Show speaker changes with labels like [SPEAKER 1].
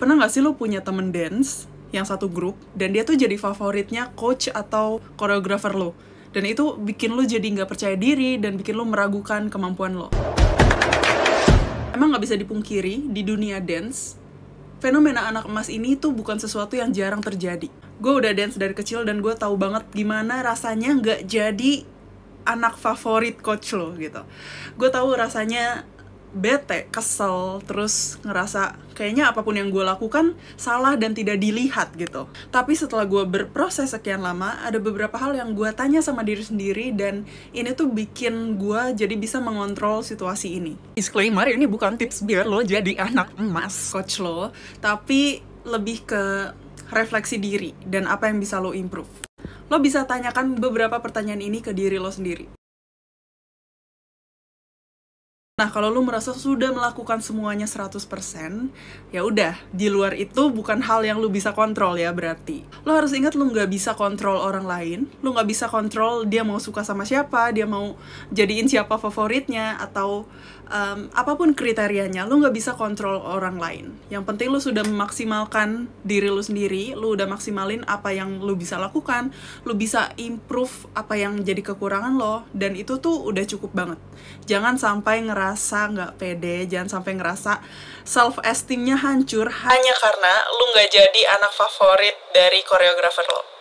[SPEAKER 1] pernah nggak sih lo punya temen dance yang satu grup dan dia tuh jadi favoritnya coach atau koreografer lo dan itu bikin lo jadi nggak percaya diri dan bikin lo meragukan kemampuan lo emang nggak bisa dipungkiri di dunia dance fenomena anak emas ini tuh bukan sesuatu yang jarang terjadi gue udah dance dari kecil dan gue tahu banget gimana rasanya nggak jadi anak favorit coach lo gitu gue tahu rasanya bete, kesel, terus ngerasa kayaknya apapun yang gue lakukan salah dan tidak dilihat gitu. Tapi setelah gue berproses sekian lama, ada beberapa hal yang gue tanya sama diri sendiri dan ini tuh bikin gue jadi bisa mengontrol situasi ini. Disclaimer, ini bukan tips biar lo jadi anak emas. Coach lo, tapi lebih ke refleksi diri dan apa yang bisa lo improve. Lo bisa tanyakan beberapa pertanyaan ini ke diri lo sendiri. Nah, kalau lu merasa sudah melakukan semuanya 100%, ya udah, di luar itu bukan hal yang lu bisa kontrol ya berarti. Lu harus ingat lu nggak bisa kontrol orang lain, lu nggak bisa kontrol dia mau suka sama siapa, dia mau jadiin siapa favoritnya, atau um, apapun kriterianya, lu nggak bisa kontrol orang lain. Yang penting lu sudah memaksimalkan diri lu sendiri, lu udah maksimalin apa yang lu bisa lakukan, lu bisa improve apa yang jadi kekurangan lo, dan itu tuh udah cukup banget. Jangan sampai ngerasa ngerasa nggak pede, jangan sampai ngerasa self esteemnya hancur hanya karena lu nggak jadi anak favorit dari koreografer lo.